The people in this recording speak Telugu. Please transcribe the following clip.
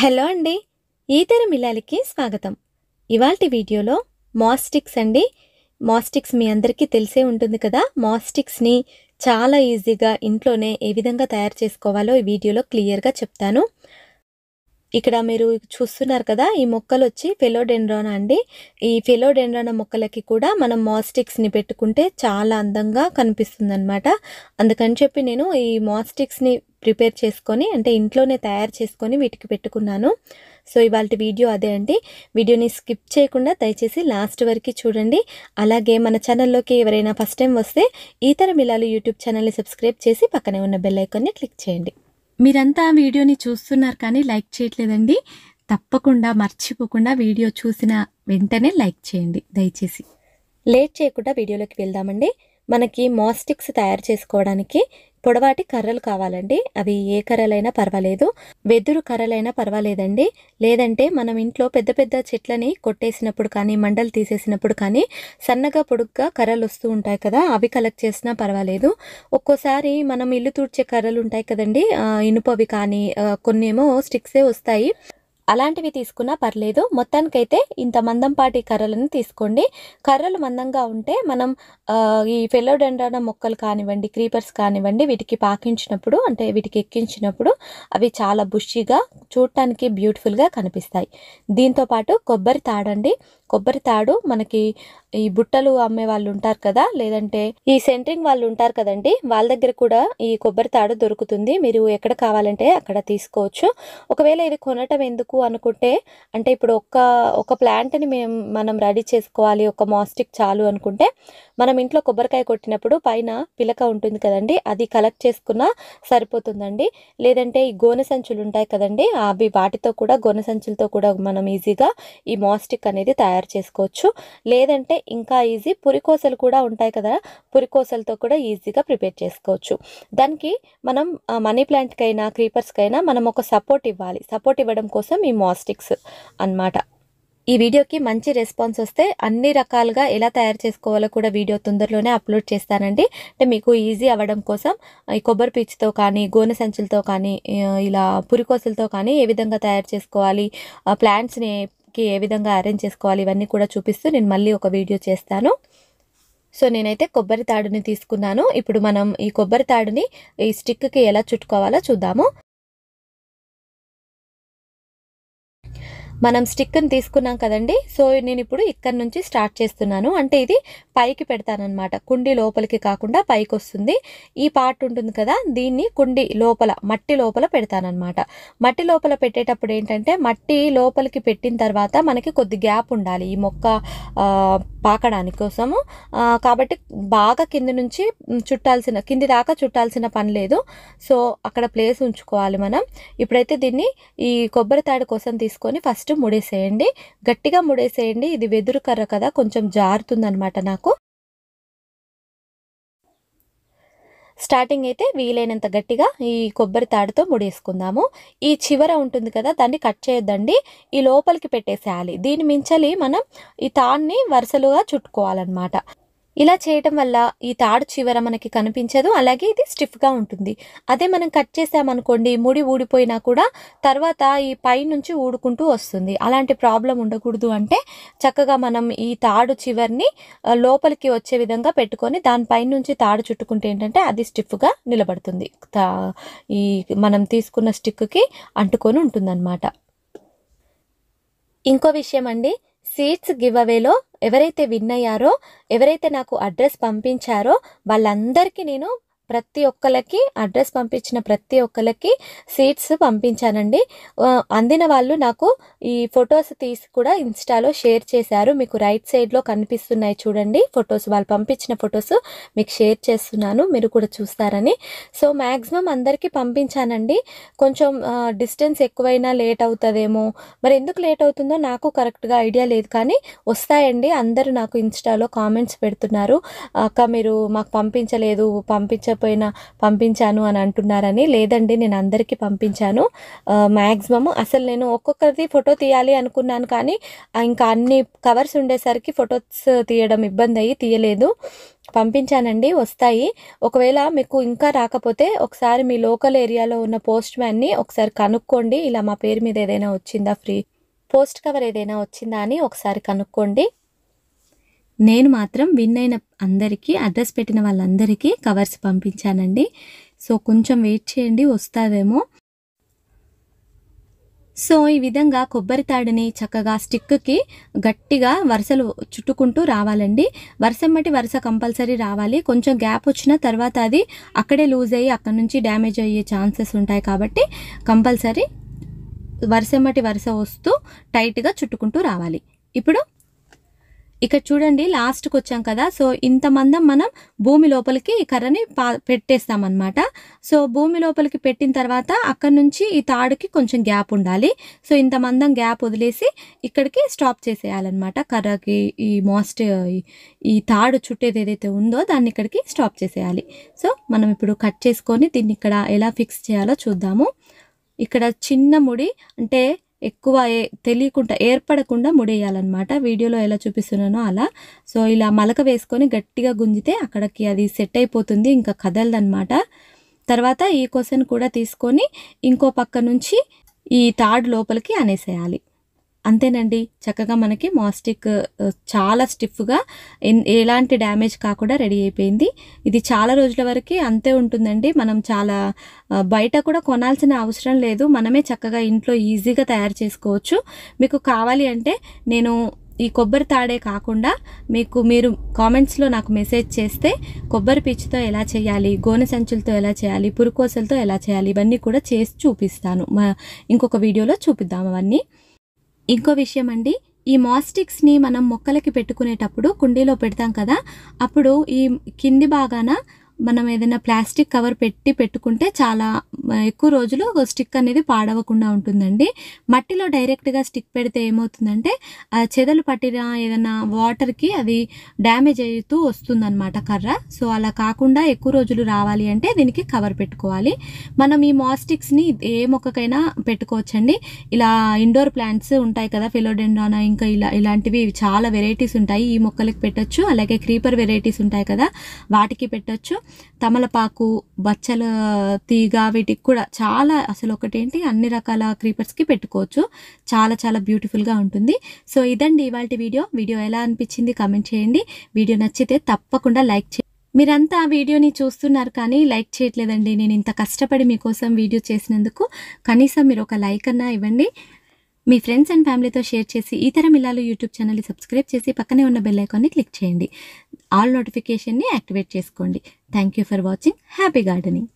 హలో అండి ఈతర మిలాలికి స్వాగతం ఇవాల్టి వీడియోలో మాస్టిక్స్ అండి మాస్టిక్స్ మీ అందరికీ తెలిసే ఉంటుంది కదా మాస్టిక్స్ని చాలా ఈజీగా ఇంట్లోనే ఏ విధంగా తయారు చేసుకోవాలో ఈ వీడియోలో క్లియర్గా చెప్తాను ఇక్కడ మీరు చూస్తున్నారు కదా ఈ మొక్కలు వచ్చి ఫెలోడెండ్రోనా అండి ఈ ఫెలోడెండ్రోనా మొక్కలకి కూడా మనం మాస్టిక్స్ని పెట్టుకుంటే చాలా అందంగా కనిపిస్తుంది అనమాట అందుకని చెప్పి నేను ఈ మాస్టిక్స్ని ప్రిపేర్ చేసుకొని అంటే ఇంట్లోనే తయారు చేసుకొని వీటికి పెట్టుకున్నాను సో ఇవాళ వీడియో అదే అండి వీడియోని స్కిప్ చేయకుండా దయచేసి లాస్ట్ వరకు చూడండి అలాగే మన ఛానల్లోకి ఎవరైనా ఫస్ట్ టైం వస్తే ఈతర మిలాలు యూట్యూబ్ ఛానల్ని సబ్స్క్రైబ్ చేసి పక్కనే ఉన్న బెల్ ఐకాన్ని క్లిక్ చేయండి మీరంతా ఆ వీడియోని చూస్తున్నారు కానీ లైక్ చేయట్లేదండి తప్పకుండా మర్చిపోకుండా వీడియో చూసిన వెంటనే లైక్ చేయండి దయచేసి లేట్ చేయకుండా వీడియోలోకి వెళ్దామండి మనకి మాస్టిక్స్ తయారు చేసుకోవడానికి పొడవాటి కర్రలు కావాలండి అవి ఏ కర్రలైనా పర్వాలేదు వెదురు కర్రలైనా పర్వాలేదండి లేదంటే మనం ఇంట్లో పెద్ద పెద్ద చెట్లని కొట్టేసినప్పుడు కానీ మండలు తీసేసినప్పుడు కానీ సన్నగా పొడుగ్గా కర్రలు వస్తూ ఉంటాయి కదా అవి కలెక్ట్ చేసినా పర్వాలేదు ఒక్కోసారి మనం ఇల్లు తుడిచే కర్రలు ఉంటాయి కదండి ఇనుపవి కానీ కొన్నేమో స్టిక్సే వస్తాయి అలాంటివి తీసుకున్నా పర్లేదు మొత్తానికైతే ఇంత మందంపాటి కర్రలను తీసుకోండి కర్రలు మందంగా ఉంటే మనం ఈ ఫెలో మొక్కలు కానివ్వండి క్రీపర్స్ కానివ్వండి వీటికి పాకించినప్పుడు అంటే వీటికి ఎక్కించినప్పుడు అవి చాలా బుషిగా చూడటానికి బ్యూటిఫుల్గా కనిపిస్తాయి దీంతోపాటు కొబ్బరి తాడండి కొబ్బరి తాడు మనకి ఈ బుట్టలు అమ్మే వాళ్ళు ఉంటారు కదా లేదంటే ఈ సెంటరింగ్ వాళ్ళు ఉంటారు కదండి వాళ్ళ దగ్గర కూడా ఈ కొబ్బరి తాడు దొరుకుతుంది మీరు ఎక్కడ కావాలంటే అక్కడ తీసుకోవచ్చు ఒకవేళ ఇది కొనటం ఎందుకు అనుకుంటే అంటే ఇప్పుడు ఒక్క ఒక ప్లాంట్ని మేము మనం రెడీ చేసుకోవాలి ఒక మాస్టిక్ చాలు అనుకుంటే మనం ఇంట్లో కొబ్బరికాయ కొట్టినప్పుడు పైన పిలక ఉంటుంది కదండి అది కలెక్ట్ చేసుకున్నా సరిపోతుందండి లేదంటే ఈ గోనె సంచులు ఉంటాయి కదండి అవి వాటితో కూడా గోనె సంచులతో కూడా మనం ఈజీగా ఈ మాస్టిక్ అనేది తయారు చేసుకోవచ్చు లేదంటే ఇంకా ఈజీ పురికోసలు కూడా ఉంటాయి కదా పురికోసలతో కూడా ఈజీగా ప్రిపేర్ చేసుకోవచ్చు దానికి మనం మనీ ప్లాంట్కైనా క్రీపర్స్కైనా మనం ఒక సపోర్ట్ ఇవ్వాలి సపోర్ట్ ఇవ్వడం కోసం ఈ మాస్టిక్స్ అనమాట ఈ వీడియోకి మంచి రెస్పాన్స్ వస్తే అన్ని రకాలుగా ఎలా తయారు చేసుకోవాలో కూడా వీడియో తొందరలోనే అప్లోడ్ చేస్తానండి అంటే మీకు ఈజీ అవ్వడం కోసం ఈ కొబ్బరి పీచుతో కానీ గోనె సంచులతో కానీ ఇలా పురికోసలతో కానీ ఏ విధంగా తయారు చేసుకోవాలి ప్లాంట్స్ని కి ఏ విధంగా అరేంజ్ చేసుకోవాలి ఇవన్నీ కూడా చూపిస్తూ నేను మళ్ళీ ఒక వీడియో చేస్తాను సో నేనైతే కొబ్బరి తాడుని తీసుకున్నాను ఇప్పుడు మనం ఈ కొబ్బరి తాడుని ఈ స్టిక్కి ఎలా చుట్టుకోవాలో చూద్దాము మనం స్టిక్ని తీసుకున్నాం కదండి సో నేను ఇప్పుడు ఇక్కడ నుంచి స్టార్ట్ చేస్తున్నాను అంటే ఇది పైకి పెడతానమాట కుండి లోపలికి కాకుండా పైకి వస్తుంది ఈ పార్ట్ ఉంటుంది కదా దీన్ని కుండి లోపల మట్టి లోపల పెడతానమాట మట్టి లోపల పెట్టేటప్పుడు ఏంటంటే మట్టి లోపలికి పెట్టిన తర్వాత మనకి కొద్ది గ్యాప్ ఉండాలి ఈ మొక్క పాకడానికి కోసము కాబట్టి బాగా కింద నుంచి చుట్టాల్సిన కింది దాకా చుట్టాల్సిన పని లేదు సో అక్కడ ప్లేస్ ఉంచుకోవాలి మనం ఇప్పుడైతే దీన్ని ఈ కొబ్బరి తాడు కోసం తీసుకొని ఫస్ట్ ఫస్ట్ ముడేసేయండి గట్టిగా ముడేసేయండి ఇది వెదురు కర్ర కదా కొంచెం జారుతుందనమాట నాకు స్టార్టింగ్ అయితే వీలైనంత గట్టిగా ఈ కొబ్బరి తాడుతో ముడేసుకుందాము ఈ చివర ఉంటుంది కదా దాన్ని కట్ చేయొద్దండి ఈ లోపలికి పెట్టేసేయాలి దీని మించలి మనం ఈ తాన్ని వరుసలుగా చుట్టుకోవాలన్నమాట ఇలా చేయటం వల్ల ఈ తాడు చివర మనకి కనిపించదు అలాగే ఇది స్టిఫ్గా ఉంటుంది అదే మనం కట్ చేసామనుకోండి ముడి ఊడిపోయినా కూడా తర్వాత ఈ పై నుంచి ఊడుకుంటూ వస్తుంది అలాంటి ప్రాబ్లం ఉండకూడదు అంటే చక్కగా మనం ఈ తాడు చివరిని లోపలికి వచ్చే విధంగా పెట్టుకొని దానిపై నుంచి తాడు చుట్టుకుంటే ఏంటంటే అది స్టిఫ్గా నిలబడుతుంది ఈ మనం తీసుకున్న స్టిక్కి అంటుకొని ఉంటుందన్నమాట ఇంకో విషయం అండి సీడ్స్ గివ్ అవేలో ఎవరైతే విన్ అయ్యారో ఎవరైతే నాకు అడ్రస్ పంపించారో వాళ్ళందరికీ నేను ప్రతి ఒక్కరికి అడ్రస్ పంపించిన ప్రతి ఒక్కరికి సీట్స్ పంపించానండి అందిన వాళ్ళు నాకు ఈ ఫొటోస్ తీసి కూడా ఇన్స్టాలో షేర్ చేశారు మీకు రైట్ సైడ్లో కనిపిస్తున్నాయి చూడండి ఫొటోస్ వాళ్ళు పంపించిన ఫొటోస్ మీకు షేర్ చేస్తున్నాను మీరు కూడా చూస్తారని సో మ్యాక్సిమం అందరికీ పంపించానండి కొంచెం డిస్టెన్స్ ఎక్కువైనా లేట్ అవుతుందేమో మరి ఎందుకు లేట్ అవుతుందో నాకు కరెక్ట్గా ఐడియా లేదు కానీ వస్తాయండి అందరూ నాకు ఇన్స్టాలో కామెంట్స్ పెడుతున్నారు అక్క మీరు మాకు పంపించలేదు పంపించ లేకపోయినా పంపించాను అని అంటున్నారని లేదండి నేను అందరికీ పంపించాను మ్యాక్సిమమ్ అసలు నేను ఒక్కొక్కరిది ఫోటో తీయాలి అనుకున్నాను కానీ ఇంకా అన్ని కవర్స్ ఉండేసరికి ఫొటోస్ తీయడం ఇబ్బంది అయ్యి తీయలేదు పంపించానండి వస్తాయి ఒకవేళ మీకు ఇంకా రాకపోతే ఒకసారి మీ లోకల్ ఏరియాలో ఉన్న పోస్ట్ మ్యాన్ని ఒకసారి కనుక్కోండి ఇలా మా పేరు మీద ఏదైనా వచ్చిందా ఫ్రీ పోస్ట్ కవర్ ఏదైనా వచ్చిందా అని ఒకసారి కనుక్కోండి నేను మాత్రం విన్ అయిన అందరికీ అడ్రస్ పెట్టిన వాళ్ళందరికీ కవర్స్ పంపించానండి సో కొంచెం వెయిట్ చేయండి వస్తుందేమో సో ఈ విధంగా కొబ్బరి తాడిని చక్కగా స్టిక్కి గట్టిగా వరుసలు చుట్టుకుంటూ రావాలండి వరుసమ్మటి వరుస కంపల్సరీ రావాలి కొంచెం గ్యాప్ వచ్చిన తర్వాత అది అక్కడే లూజ్ అయ్యి అక్కడ నుంచి డ్యామేజ్ అయ్యే ఛాన్సెస్ ఉంటాయి కాబట్టి కంపల్సరీ మట్టి వరుస వస్తూ టైట్గా చుట్టుకుంటూ రావాలి ఇప్పుడు ఇక్కడ చూడండి లాస్ట్కి వచ్చాం కదా సో ఇంతమందం మనం భూమి లోపలికి కర్రని పా పెట్టేస్తామన్నమాట సో భూమి లోపలికి పెట్టిన తర్వాత అక్కడ నుంచి ఈ తాడుకి కొంచెం గ్యాప్ ఉండాలి సో ఇంతమందం గ్యాప్ వదిలేసి ఇక్కడికి స్టాప్ చేసేయాలన్నమాట కర్రకి ఈ మోస్ట్ ఈ తాడు చుట్టేది ఏదైతే ఉందో దాన్ని ఇక్కడికి స్టాప్ చేసేయాలి సో మనం ఇప్పుడు కట్ చేసుకొని దీన్ని ఇక్కడ ఎలా ఫిక్స్ చేయాలో చూద్దాము ఇక్కడ చిన్న ముడి అంటే ఎక్కువ తెలియకుండా ఏర్పడకుండా ముడేయాలన్నమాట వీడియోలో ఎలా చూపిస్తున్నానో అలా సో ఇలా మలక వేసుకొని గట్టిగా గుంజితే అక్కడికి అది సెట్ అయిపోతుంది ఇంకా కదలదనమాట తర్వాత ఈ కొసను కూడా తీసుకొని ఇంకో పక్క నుంచి ఈ తాడు లోపలికి అనేసేయాలి అంతేనండి చక్కగా మనకి మాస్టిక్ చాలా స్టిఫ్గా ఎలాంటి డ్యామేజ్ కాకుండా రెడీ అయిపోయింది ఇది చాలా రోజుల వరకు అంతే ఉంటుందండి మనం చాలా బయట కూడా కొనాల్సిన అవసరం లేదు మనమే చక్కగా ఇంట్లో ఈజీగా తయారు చేసుకోవచ్చు మీకు కావాలి అంటే నేను ఈ కొబ్బరి తాడే కాకుండా మీకు మీరు కామెంట్స్లో నాకు మెసేజ్ చేస్తే కొబ్బరి పీచుతో ఎలా చేయాలి గోనె సంచులతో ఎలా చేయాలి పురుకోసలతో ఎలా చేయాలి ఇవన్నీ కూడా చేసి చూపిస్తాను ఇంకొక వీడియోలో చూపిద్దాం అవన్నీ ఇంకో విషయం అండి ఈ మాస్టిక్స్ని మనం మొక్కలకి పెట్టుకునేటప్పుడు కుండీలో పెడతాం కదా అప్పుడు ఈ కింది భాగాన మనం ఏదైనా ప్లాస్టిక్ కవర్ పెట్టి పెట్టుకుంటే చాలా ఎక్కువ రోజులు స్టిక్ అనేది పాడవకుండా ఉంటుందండి మట్టిలో డైరెక్ట్గా స్టిక్ పెడితే ఏమవుతుందంటే చెదలు పట్టిన ఏదైనా వాటర్కి అది డ్యామేజ్ అవుతూ వస్తుందన్నమాట కర్ర సో అలా కాకుండా ఎక్కువ రోజులు రావాలి అంటే దీనికి కవర్ పెట్టుకోవాలి మనం ఈ మాస్టిక్స్ని ఏ మొక్కకైనా పెట్టుకోవచ్చండి ఇలా ఇండోర్ ప్లాంట్స్ ఉంటాయి కదా ఫిలోడెండ్రానా ఇంకా ఇలా ఇలాంటివి చాలా వెరైటీస్ ఉంటాయి ఈ మొక్కలకి పెట్టచ్చు అలాగే క్రీపర్ వెరైటీస్ ఉంటాయి కదా వాటికి పెట్టచ్చు తమలపాకు బచ్చల తీగ వీటికి కూడా చాలా అసలు ఒకటేంటి అన్ని రకాల క్రీపర్స్కి పెట్టుకోవచ్చు చాలా చాలా బ్యూటిఫుల్గా ఉంటుంది సో ఇదండి ఇవాళ వీడియో వీడియో ఎలా అనిపించింది కమెంట్ చేయండి వీడియో నచ్చితే తప్పకుండా లైక్ చేయండి మీరంతా ఆ వీడియోని చూస్తున్నారు కానీ లైక్ చేయట్లేదండి నేను ఇంత కష్టపడి మీకోసం వీడియో చేసినందుకు కనీసం మీరు ఒక లైక్ అన్నా ఇవ్వండి మీ ఫ్రెండ్స్ అండ్ ఫ్యామిలీతో షేర్ చేసి ఈ తరం యూట్యూబ్ ఛానల్ని సబ్స్క్రైబ్ చేసి పక్కనే ఉన్న బెల్ ఐకాన్ని క్లిక్ చేయండి ఆల్ నోటిఫికేషన్ని యాక్టివేట్ చేసుకోండి thank you for watching happy gardening